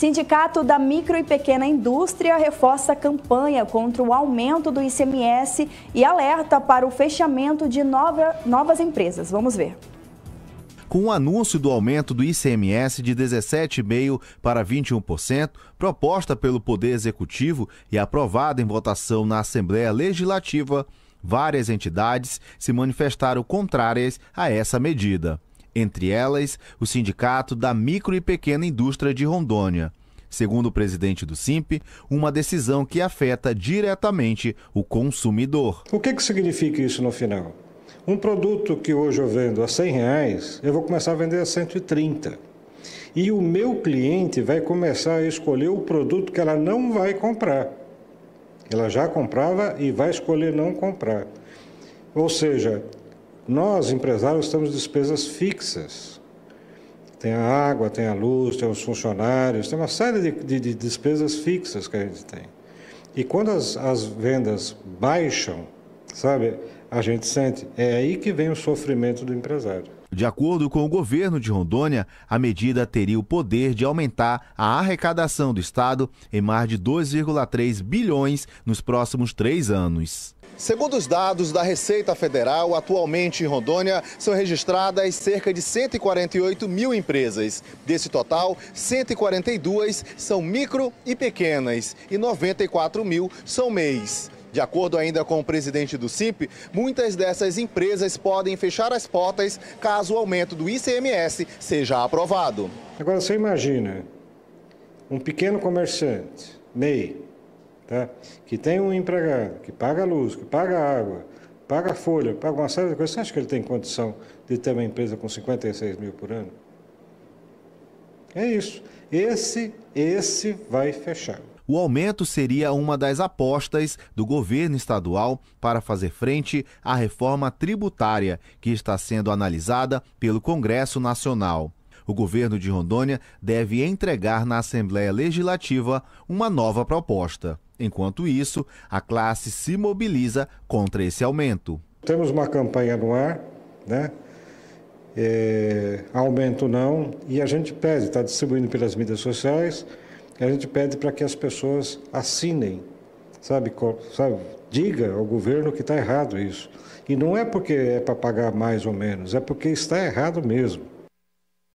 Sindicato da Micro e Pequena Indústria reforça a campanha contra o aumento do ICMS e alerta para o fechamento de nova, novas empresas. Vamos ver com o anúncio do aumento do ICMS de 17,5% para 21%, proposta pelo Poder Executivo e aprovada em votação na Assembleia Legislativa, várias entidades se manifestaram contrárias a essa medida entre elas o Sindicato da Micro e Pequena Indústria de Rondônia. Segundo o presidente do SIMP, uma decisão que afeta diretamente o consumidor. O que, que significa isso no final? Um produto que hoje eu vendo a 100 reais, eu vou começar a vender a 130. E o meu cliente vai começar a escolher o produto que ela não vai comprar. Ela já comprava e vai escolher não comprar. Ou seja, nós, empresários, temos despesas fixas. Tem a água, tem a luz, tem os funcionários, tem uma série de, de, de despesas fixas que a gente tem. E quando as, as vendas baixam, sabe, a gente sente. É aí que vem o sofrimento do empresário. De acordo com o governo de Rondônia, a medida teria o poder de aumentar a arrecadação do Estado em mais de 2,3 bilhões nos próximos três anos. Segundo os dados da Receita Federal, atualmente em Rondônia são registradas cerca de 148 mil empresas. Desse total, 142 são micro e pequenas e 94 mil são MEIs. De acordo ainda com o presidente do CIP, muitas dessas empresas podem fechar as portas caso o aumento do ICMS seja aprovado. Agora você imagina um pequeno comerciante, MEI, tá? que tem um empregado, que paga a luz, que paga a água, paga a folha, paga uma série de coisas, você acha que ele tem condição de ter uma empresa com 56 mil por ano? É isso. Esse, esse vai fechar. O aumento seria uma das apostas do governo estadual para fazer frente à reforma tributária que está sendo analisada pelo Congresso Nacional. O governo de Rondônia deve entregar na Assembleia Legislativa uma nova proposta. Enquanto isso, a classe se mobiliza contra esse aumento. Temos uma campanha no ar, né? É, aumento não, e a gente pede, está distribuindo pelas mídias sociais, a gente pede para que as pessoas assinem, sabe, sabe diga ao governo que está errado isso. E não é porque é para pagar mais ou menos, é porque está errado mesmo.